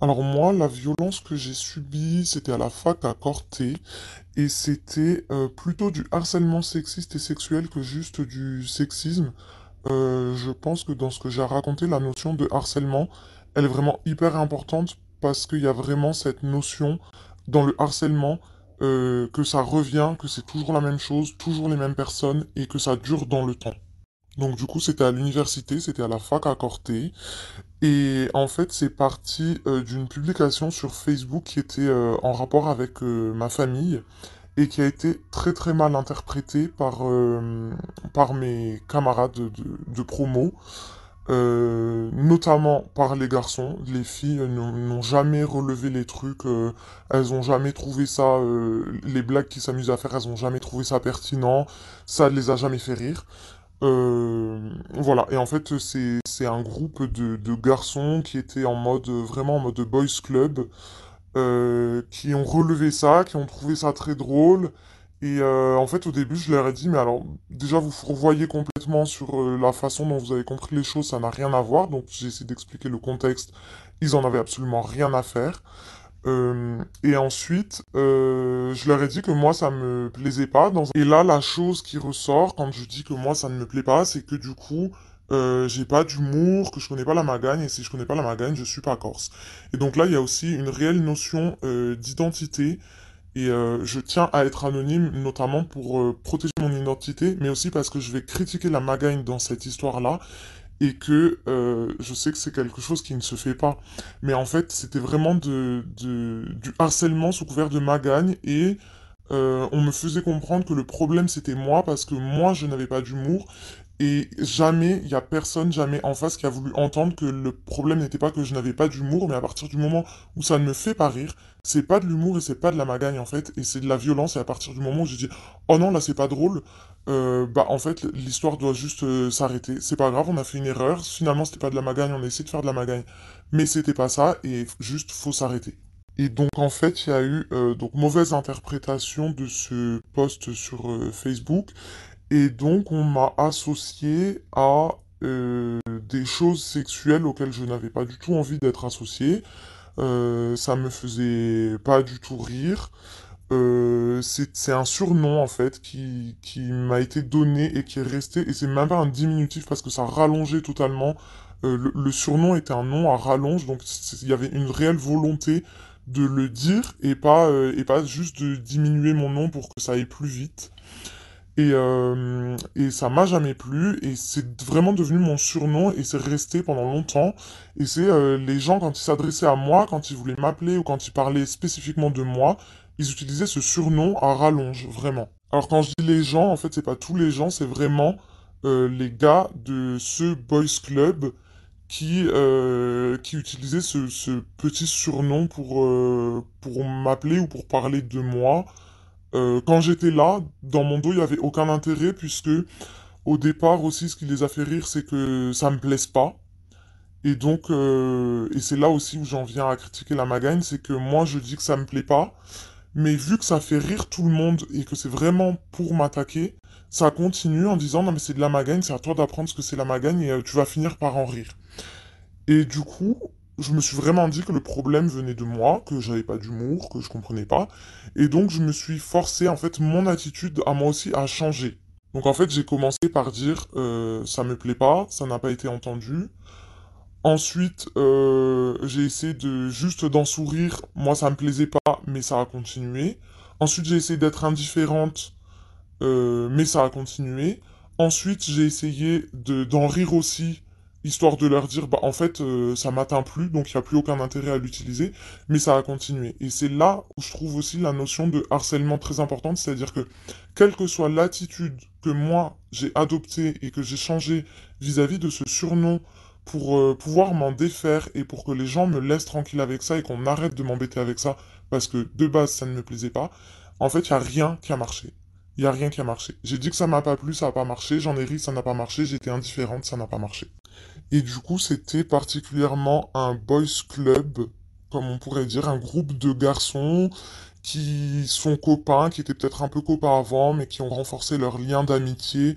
Alors moi, la violence que j'ai subie, c'était à la fac à Corté, et c'était euh, plutôt du harcèlement sexiste et sexuel que juste du sexisme. Euh, je pense que dans ce que j'ai raconté, la notion de harcèlement, elle est vraiment hyper importante parce qu'il y a vraiment cette notion dans le harcèlement euh, que ça revient, que c'est toujours la même chose, toujours les mêmes personnes et que ça dure dans le temps. Donc du coup, c'était à l'université, c'était à la fac à Corté, et en fait, c'est parti euh, d'une publication sur Facebook qui était euh, en rapport avec euh, ma famille et qui a été très très mal interprétée par, par mes camarades de, de promo, notamment par les garçons. Les filles n'ont jamais relevé les trucs, elles n'ont jamais trouvé ça, les blagues qu'ils s'amusent à faire, elles n'ont jamais trouvé ça pertinent, ça ne les a jamais fait rire. Euh, voilà, et en fait c'est un groupe de, de, garçons qui étaient en mode vraiment en mode boys club, euh, qui ont relevé ça, qui ont trouvé ça très drôle. Et euh, en fait au début je leur ai dit mais alors déjà vous vous revoyez complètement sur la façon dont vous avez compris les choses, ça n'a rien à voir, donc j'ai essayé d'expliquer le contexte, ils en avaient absolument rien à faire. Euh, et ensuite, euh, je leur ai dit que moi, ça me plaisait pas. Dans... Et là, la chose qui ressort quand je dis que moi, ça ne me plaît pas, c'est que du coup, euh, j'ai pas d'humour, que je connais pas la Magagne, et si je connais pas la Magagne, je suis pas corse. Et donc là, il y a aussi une réelle notion d'identité. Et je tiens à être anonyme, notamment pour protéger mon identité, mais aussi parce que je vais critiquer la Magagne dans cette histoire-là et que euh, je sais que c'est quelque chose qui ne se fait pas. Mais en fait, c'était vraiment de, du harcèlement sous couvert de magagne, et euh, on me faisait comprendre que le problème c'était moi parce que moi je n'avais pas d'humour et jamais, il n'y a personne jamais en face qui a voulu entendre que le problème n'était pas que je n'avais pas d'humour, mais à partir du moment où ça ne me fait pas rire, c'est pas de l'humour et c'est pas de la magagne en fait, et c'est de la violence, et à partir du moment où je dis oh non là c'est pas drôle, euh, bah, en fait l'histoire doit juste euh, s'arrêter. C'est pas grave, on a fait une erreur. Finalement c'était pas de la magagne, on a essayé de faire de la magagne, mais c'était pas ça et juste faut s'arrêter. Et donc en fait il y a eu euh, donc mauvaise interprétation de ce post sur Facebook et donc on m'a associé à des choses sexuelles auxquelles je n'avais pas du tout envie d'être associé. ça me faisait pas du tout rire. Euh, c'est un surnom en fait qui, m'a été donné et qui est resté et c'est même pas un diminutif parce que ça rallongeait totalement. Euh, le, surnom était un nom à rallonge donc il y avait une réelle volonté de le dire et pas euh, et pas juste de diminuer mon nom pour que ça aille plus vite. Et, euh, et ça m'a jamais plu et c'est vraiment devenu mon surnom et c'est resté pendant longtemps. Et c'est les gens quand ils s'adressaient à moi, quand ils voulaient m'appeler ou quand ils parlaient spécifiquement de moi, ils utilisaient ce surnom à rallonge, vraiment. Alors quand je dis les gens, en fait, c'est pas tous les gens, c'est vraiment euh, les gars de ce boys club qui, euh, qui utilisaient ce, petit surnom pour, euh, pour m'appeler ou pour parler de moi. quand j'étais là, dans mon dos, il n'y avait aucun intérêt puisque au départ aussi, ce qui les a fait rire, c'est que ça me plaise pas. Et donc, et c'est là aussi où j'en viens à critiquer la magagne, c'est que moi je dis que ça me plaît pas, mais vu que ça fait rire tout le monde et que c'est vraiment pour m'attaquer, ça continue en disant non mais c'est de la magagne, c'est à toi d'apprendre ce que c'est la magagne et euh, tu vas finir par en rire. Et du coup, je me suis vraiment dit que le problème venait de moi, que j'avais pas d'humour, que je comprenais pas. Et donc je me suis forcé en fait mon attitude à moi aussi à changer. Donc en fait j'ai commencé par dire euh, ça me plaît pas, ça n'a pas été entendu, Ensuite, euh, j'ai essayé de juste d'en sourire. Moi, ça me plaisait pas, mais ça a continué. Ensuite, j'ai essayé d'être indifférente, euh, mais ça a continué. Ensuite, j'ai essayé de d'en rire aussi, histoire de leur dire, bah en fait, ça euh, ça m'atteint plus, donc il n'y a plus aucun intérêt à l'utiliser, mais ça a continué. Et c'est là où je trouve aussi la notion de harcèlement très importante, c'est-à-dire que quelle que soit l'attitude que moi j'ai adoptée et que j'ai changée vis-à-vis de ce surnom pour euh, pouvoir m'en défaire et pour que les gens me laissent tranquille avec ça et qu'on arrête de m'embêter avec ça parce que de base ça ne me plaisait pas, en fait il n'y a rien qui a marché. Il n'y a rien qui a marché. J'ai dit que ça m'a pas plu, ça n'a pas marché, j'en ai ri, ça n'a pas marché, j'étais indifférente, ça n'a pas marché. Et du coup c'était particulièrement un boys club, comme on pourrait dire, un groupe de garçons qui sont copains, qui étaient peut-être un peu copains avant, mais qui ont renforcé leur lien d'amitié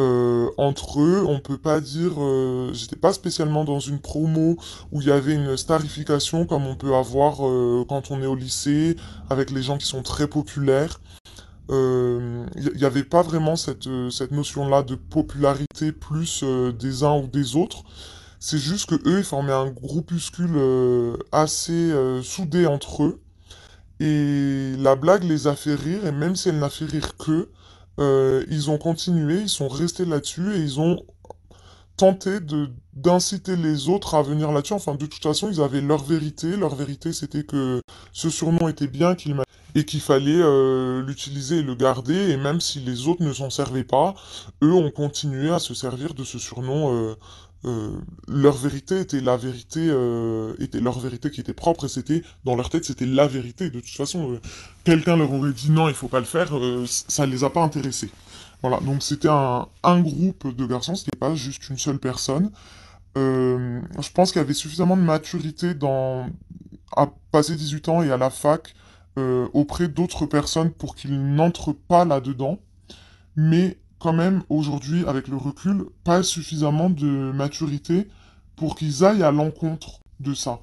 euh, entre eux, on peut pas dire, euh, j'étais pas spécialement dans une promo où il y avait une starification comme on peut avoir euh, quand on est au lycée avec les gens qui sont très populaires. Il n'y avait pas vraiment cette, cette notion-là de popularité plus des uns ou des autres. C'est juste que eux, ils formaient un groupuscule assez soudé entre eux. Et la blague les a fait rire, et même si elle n'a fait rire qu'eux, euh, ils ont continué, ils sont restés là-dessus et ils ont tenté de d'inciter les autres à venir là-dessus. Enfin, de toute façon, ils avaient leur vérité. Leur vérité, c'était que ce surnom était bien qu'il et qu'il fallait euh, l'utiliser et le garder. Et même si les autres ne s'en servaient pas, eux ont continué à se servir de ce surnom euh, euh, leur vérité était la vérité, euh, était leur vérité qui était propre, et c'était, dans leur tête, c'était la vérité. De toute façon, euh. quelqu'un leur aurait dit non, il faut pas le faire, ça les a pas intéressés. Voilà, donc c'était un, groupe de garçons, c'était pas juste une seule personne. je pense qu'il y avait suffisamment de maturité dans, à passer 18 ans et à la fac auprès d'autres personnes pour qu'ils n'entrent pas là-dedans. Mais quand même, aujourd'hui, avec le recul, pas suffisamment de maturité pour qu'ils aillent à l'encontre de ça.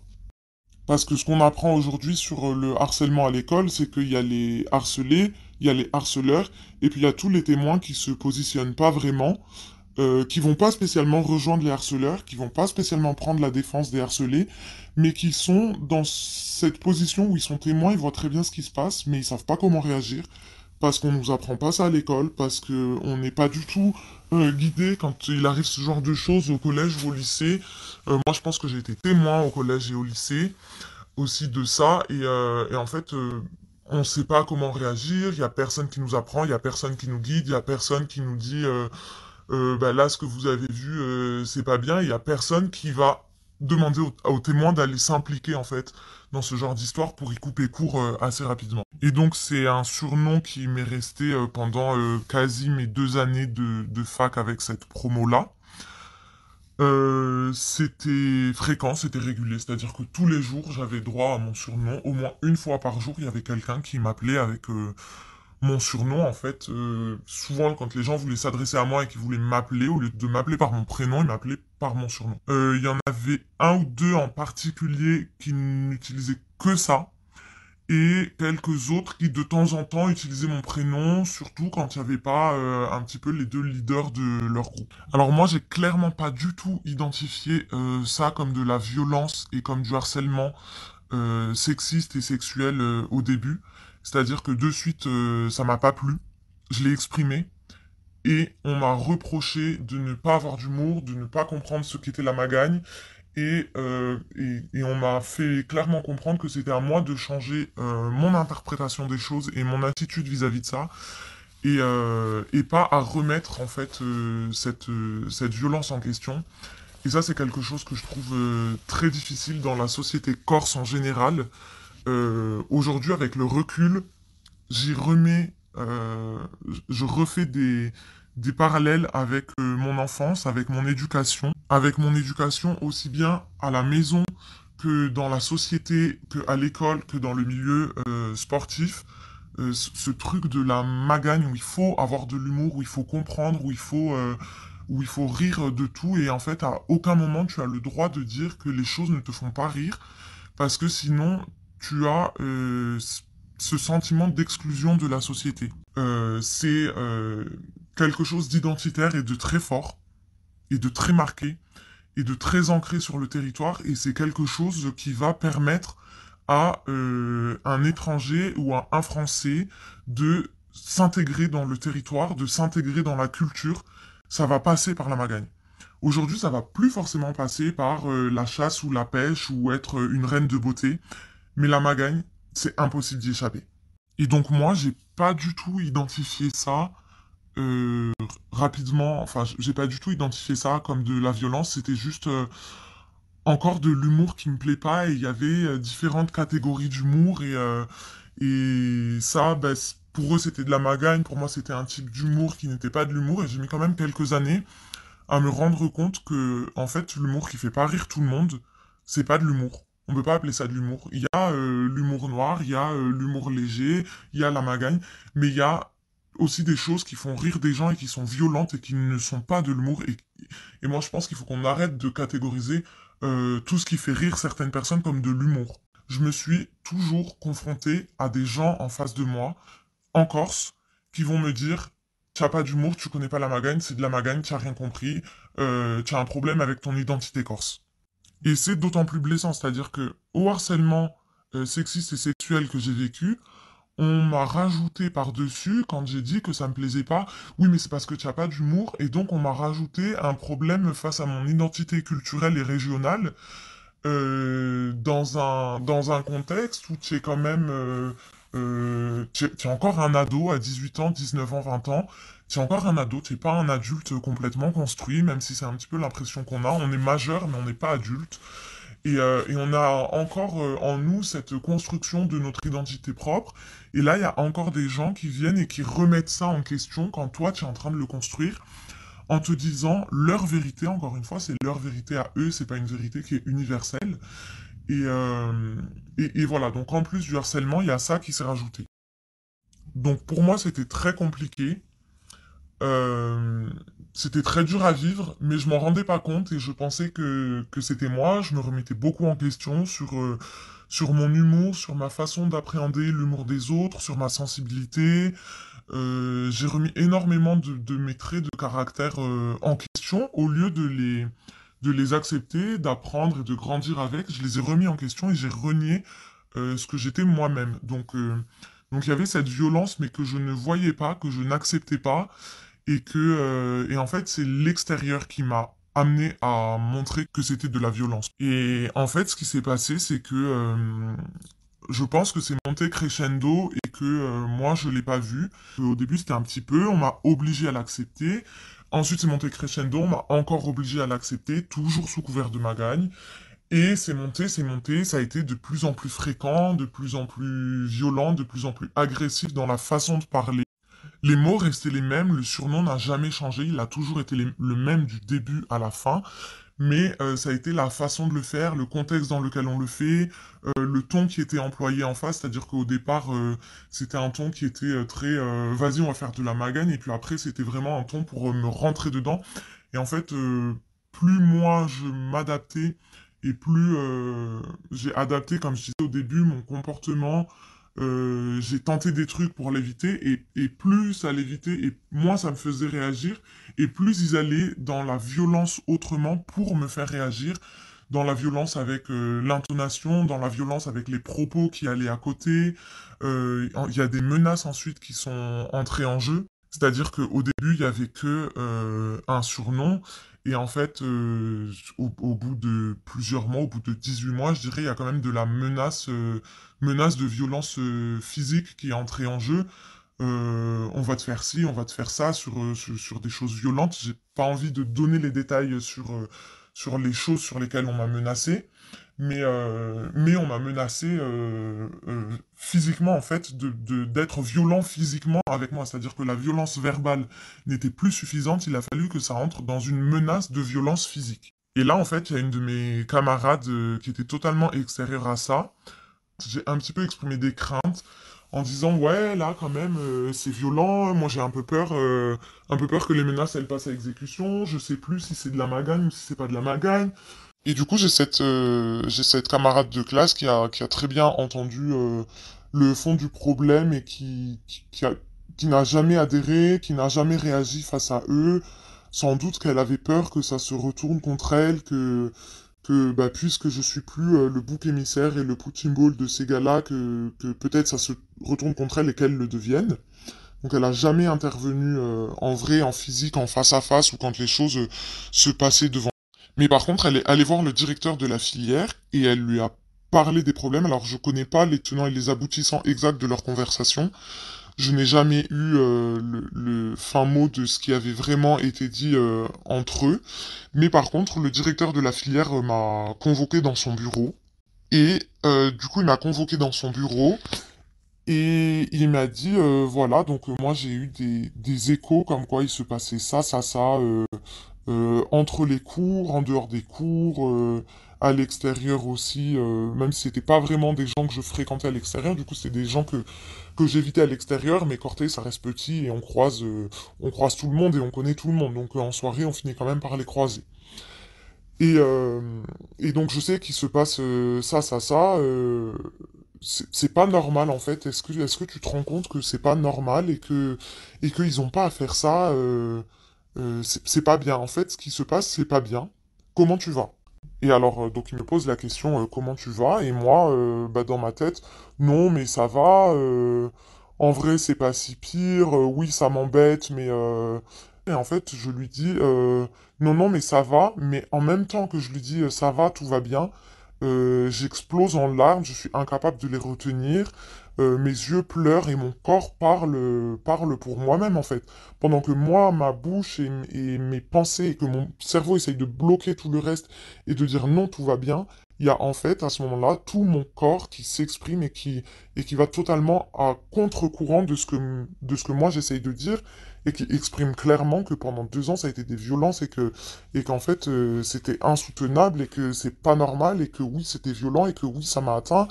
Parce que ce qu'on apprend aujourd'hui sur euh, le harcèlement à l'école, c'est qu'il y a les harcelés, il y a les harceleurs, et puis il y a tous les témoins qui se positionnent pas vraiment, euh, qui vont pas spécialement rejoindre les harceleurs, qui vont pas spécialement prendre la défense des harcelés, mais qui sont dans cette position où ils sont témoins, ils voient très bien ce qui se passe, mais ils savent pas comment réagir, parce qu'on nous apprend pas ça à l'école, parce qu'on n'est pas du tout euh, guidé quand il arrive ce genre de choses au collège ou au lycée. Euh, moi, je pense que j'ai été témoin au collège et au lycée aussi de ça, et, euh, en fait, on ne sait pas comment réagir. Il n'y a personne qui nous apprend, il n'y a personne qui nous guide, il n'y a personne qui nous dit bah, là ce que vous avez vu c'est pas bien. Il y a personne qui va demander aux, témoins d'aller s'impliquer en fait dans ce genre d'histoire pour y couper court euh, assez rapidement. Et donc c'est un surnom qui m'est resté euh, pendant euh, quasi mes deux années de, de fac avec cette promo-là. c'était fréquent, c'était régulier, c'est-à-dire que tous les jours j'avais droit à mon surnom, au moins une fois par jour il y avait quelqu'un qui m'appelait avec mon surnom en fait. souvent quand les gens voulaient s'adresser à moi et qu'ils voulaient m'appeler, au lieu de m'appeler par mon prénom, ils m'appelaient mon surnom. Euh, il y en avait un ou deux en particulier qui n'utilisaient que ça, et quelques autres qui de temps en temps utilisaient mon prénom, surtout quand il n'y avait pas euh, un petit peu les deux leaders de leur groupe. Alors moi j'ai clairement pas du tout identifié euh, ça comme de la violence et comme du harcèlement sexiste et sexuel au début. C'est-à-dire que de suite ça m'a pas plu, je l'ai exprimé, et on m'a reproché de ne pas avoir d'humour, de ne pas comprendre ce qu'était la magagne, et, euh, et, on m'a fait clairement comprendre que c'était à moi de changer euh, mon interprétation des choses et mon attitude vis-à-vis de ça, et, euh, et, pas à remettre en fait cette, cette violence en question. Et ça, c'est quelque chose que je trouve très difficile dans la société corse en général. Aujourd'hui, avec le recul, j'y remets euh, je refais des, parallèles avec euh, mon enfance, avec mon éducation, avec mon éducation aussi bien à la maison que dans la société, que à l'école, que dans le milieu euh, sportif. ce, truc de la magagne où il faut avoir de l'humour, où il faut comprendre, où il faut, où il faut rire de tout. Et en fait, à aucun moment, tu as le droit de dire que les choses ne te font pas rire. Parce que sinon, tu as ce sentiment d'exclusion de la société. Euh, c'est euh, quelque chose d'identitaire et de très fort, et de très marqué, et de très ancré sur le territoire, et c'est quelque chose qui va permettre à euh, un étranger ou à un Français de s'intégrer dans le territoire, de s'intégrer dans la culture. Ça va passer par la magagne. Aujourd'hui, ça va plus forcément passer par la chasse ou la pêche ou être une reine de beauté, mais la magagne, c'est impossible d'y échapper. Et donc moi, j'ai pas du tout identifié ça euh, rapidement. Enfin, j'ai pas du tout identifié ça comme de la violence. C'était juste euh, encore de l'humour qui me plaît pas. Et il y avait euh, différentes catégories d'humour et et ça, bah, pour eux, c'était de la magagne. Pour moi, c'était un type d'humour qui n'était pas de l'humour. Et j'ai mis quand même quelques années à me rendre compte que, en fait, l'humour qui fait pas rire tout le monde, c'est pas de l'humour on peut pas appeler ça de l'humour. Il y a euh, l'humour noir, il y a euh, l'humour léger, il y a la magagne, mais il y a aussi des choses qui font rire des gens et qui sont violentes et qui ne sont pas de l'humour. Et, moi, je pense qu'il faut qu'on arrête de catégoriser euh, tout ce qui fait rire certaines personnes comme de l'humour. Je me suis toujours confronté à des gens en face de moi, en Corse, qui vont me dire t'as pas d'humour, tu connais pas la magagne, c'est de la magagne, t'as rien compris, euh, as un problème avec ton identité corse. Et c'est d'autant plus blessant, c'est-à-dire que au harcèlement euh, sexiste et sexuel que j'ai vécu, on m'a rajouté par-dessus quand j'ai dit que ça me plaisait pas. Oui, mais c'est parce que tu n'as pas d'humour. Et donc, on m'a rajouté un problème face à mon identité culturelle et régionale euh, dans, un, dans un contexte où tu es quand même... Euh, tu es encore un ado à 18 ans, 19 ans, 20 ans c'est encore un ado, t'es pas un adulte complètement construit, même si c'est un petit peu l'impression qu'on a. On est majeur, mais on n'est pas adulte. Et, euh, et, on a encore euh, en nous cette construction de notre identité propre. Et là, il y a encore des gens qui viennent et qui remettent ça en question quand toi, tu es en train de le construire en te disant leur vérité, encore une fois, c'est leur vérité à eux, c'est pas une vérité qui est universelle. Et, euh, et, et voilà, donc en plus du harcèlement, il y a ça qui s'est rajouté. Donc pour moi, c'était très compliqué. Euh, c'était très dur à vivre, mais je m'en rendais pas compte et je pensais que, que c'était moi. Je me remettais beaucoup en question sur, euh, sur mon humour, sur ma façon d'appréhender l'humour des autres, sur ma sensibilité. Euh, j'ai remis énormément de, de, mes traits de caractère en question au lieu de les, de les accepter, d'apprendre et de grandir avec. Je les ai remis en question et j'ai renié ce que j'étais moi-même. Donc, donc il y avait cette violence, mais que je ne voyais pas, que je n'acceptais pas et que euh, en fait c'est l'extérieur qui m'a amené à montrer que c'était de la violence. Et en fait, ce qui s'est passé, c'est que euh, je pense que c'est monté crescendo et que euh, moi je l'ai pas vu. Au début, c'était un petit peu, on m'a obligé à l'accepter. Ensuite, c'est monté crescendo, on m'a encore obligé à l'accepter, toujours sous couvert de ma gagne. Et c'est monté, c'est monté, ça a été de plus en plus fréquent, de plus en plus violent, de plus en plus agressif dans la façon de parler, les mots restaient les mêmes, le surnom n'a jamais changé, il a toujours été le même du début à la fin, mais euh, ça a été la façon de le faire, le contexte dans lequel on le fait, euh, le ton qui était employé en face, c'est-à-dire qu'au départ euh, c'était un ton qui était très vas-y on va faire de la magagne, et puis après c'était vraiment un ton pour me rentrer dedans, et en fait plus moi je m'adaptais et plus j'ai adapté, comme je disais au début, mon comportement, euh, j'ai tenté des trucs pour l'éviter et, plus ça l'évitait et moins ça me faisait réagir et plus ils allaient dans la violence autrement pour me faire réagir dans la violence avec euh, l'intonation, dans la violence avec les propos qui allaient à côté. Euh, il y a des menaces ensuite qui sont entrées en jeu. C'est-à-dire qu'au début, il y avait que un surnom, et en fait, euh, au, bout de plusieurs mois, au bout de 18 mois, je dirais, il y a quand même de la menace, euh, menace de violence euh, physique qui est entrée en jeu. on va te faire ci, on va te faire ça sur, des choses violentes. J'ai pas envie de donner les détails sur, sur les choses sur lesquelles on m'a menacé mais, euh, mais on m'a menacé euh, euh, physiquement, en fait, d'être violent physiquement avec moi. C'est-à-dire que la violence verbale n'était plus suffisante, il a fallu que ça entre dans une menace de violence physique. Et là, en fait, il y a une de mes camarades qui était totalement extérieure à ça. J'ai un petit peu exprimé des craintes en disant ouais là quand même c'est violent moi j'ai un peu peur un peu peur que les menaces elles passent à exécution je sais plus si c'est de la magagne ou si c'est pas de la magagne et du coup, j'ai cette, euh, cette camarade de classe qui a, qui a très bien entendu euh, le fond du problème et qui, qui, qui n'a jamais adhéré, qui n'a jamais réagi face à eux. Sans doute qu'elle avait peur que ça se retourne contre elle, que, que bah, puisque je suis plus euh, le bouc émissaire et le poutine ball de ces gars-là, que, que peut-être ça se retourne contre elle et qu'elle le devienne. Donc elle a jamais intervenu en vrai, en physique, en face à face ou quand les choses se passaient devant mais par contre, elle est allée voir le directeur de la filière et elle lui a parlé des problèmes. Alors, je connais pas les tenants et les aboutissants exacts de leur conversation. Je n'ai jamais eu euh, le, fin mot de ce qui avait vraiment été dit euh, entre eux. Mais par contre, le directeur de la filière euh, m'a convoqué dans son bureau. Et du coup, il m'a convoqué dans son bureau. Et il m'a dit, voilà, donc moi j'ai eu des, échos comme quoi il se passait ça, ça, ça euh, entre les cours, en dehors des cours, euh, à l'extérieur aussi, euh, même si c'était pas vraiment des gens que je fréquentais à l'extérieur, du coup c'est des gens que, que j'évitais à l'extérieur, mais Corté ça reste petit et on croise, euh, on croise tout le monde et on connaît tout le monde, donc euh, en soirée on finit quand même par les croiser. Et, et donc je sais qu'il se passe ça, ça, ça, c'est pas normal en fait, est-ce que, est -ce que tu te rends compte que c'est pas normal et que et qu'ils ont pas à faire ça euh, c'est pas bien. En fait, ce qui se passe, c'est pas bien. Comment tu vas Et alors, euh, donc, il me pose la question, euh, comment tu vas Et moi, bah, dans ma tête, non, mais ça va. en vrai, c'est pas si pire. oui, ça m'embête, mais. Et en fait, je lui dis, non, non, mais ça va. Mais en même temps que je lui dis, ça va, tout va bien. j'explose en larmes, je suis incapable de les retenir. Euh, mes yeux pleurent et mon corps parle, parle pour moi-même en fait. Pendant que moi, ma bouche et, mes pensées et que mon cerveau essaye de bloquer tout le reste et de dire non, tout va bien, il y a en fait à ce moment-là tout mon corps qui s'exprime et qui, et va totalement à contre-courant de de ce que moi j'essaye de dire et qui exprime clairement que pendant deux ans ça a été des violences et que et qu'en fait euh, c'était insoutenable et que c'est pas normal et que oui c'était violent et que oui ça m'a atteint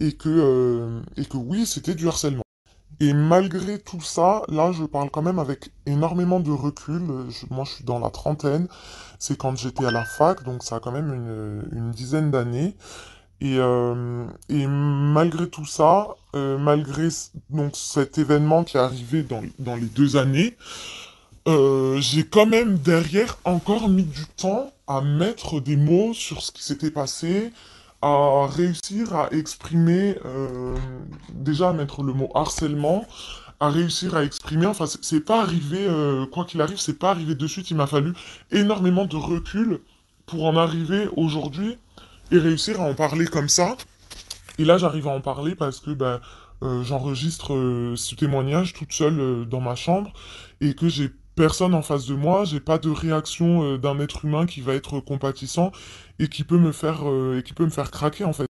et que euh, et que oui c'était du harcèlement. Et malgré tout ça, là, je parle quand même avec énormément de recul. moi, je suis dans la trentaine. C'est quand j'étais à la fac, donc ça a quand même une, une dizaine d'années. Et, euh, et malgré tout ça, euh, malgré donc cet événement qui est arrivé dans, dans les deux années, euh, j'ai quand même derrière encore mis du temps à mettre des mots sur ce qui s'était passé, à réussir à exprimer, déjà à mettre le mot harcèlement, à réussir à exprimer. Enfin, c'est pas arrivé, quoi qu'il arrive, c'est pas arrivé de suite. Il m'a fallu énormément de recul pour en arriver aujourd'hui et réussir à en parler comme ça. Et là, j'arrive à en parler parce que bah, euh, j'enregistre euh, ce témoignage toute seule euh, dans ma chambre et que j'ai personne en face de moi, j'ai pas de réaction d'un être humain qui va être compatissant et qui peut me faire et qui peut me faire craquer en fait.